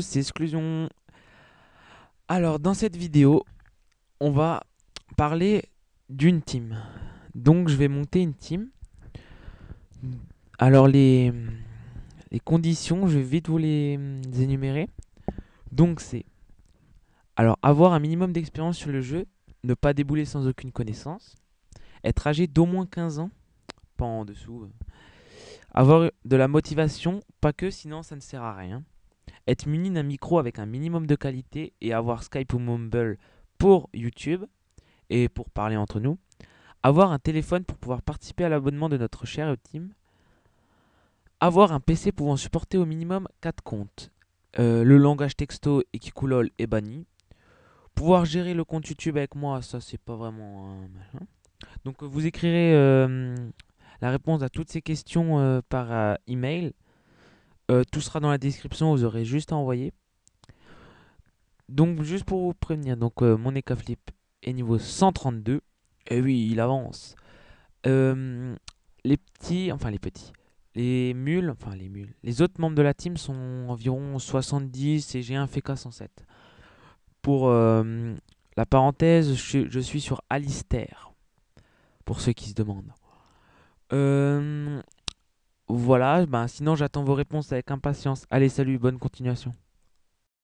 c'est Exclusion. Alors, dans cette vidéo, on va parler d'une team. Donc, je vais monter une team. Alors, les, conditions, je vais vite vous les, les énumérer. Donc, c'est alors avoir un minimum d'expérience sur le jeu, ne pas débouler sans aucune connaissance, être âgé d'au moins 15 ans, pas en dessous, euh, avoir de la motivation, pas que sinon ça ne sert à rien être muni d'un micro avec un minimum de qualité et avoir Skype ou Mumble pour YouTube et pour parler entre nous, avoir un téléphone pour pouvoir participer à l'abonnement de notre cher team, avoir un PC pouvant supporter au minimum 4 comptes, euh, le langage texto et Kikoulol est banni, pouvoir gérer le compte YouTube avec moi, ça c'est pas vraiment Donc euh, vous écrirez euh, la réponse à toutes ces questions par email euh, tout sera dans la description, vous aurez juste à envoyer. Donc juste pour vous prévenir, donc euh, mon Ekaflip est niveau 132. Et eh oui, il avance. Euh, les petits, enfin les petits, les mules, enfin les mules, les autres membres de la team sont environ 70 et j'ai un FK 107. Pour la parenthèse, je, suis sur Alistair, pour ceux qui se demandent voilà, ben, sinon j'attends vos réponses avec impatience. Allez, salut, bonne continuation.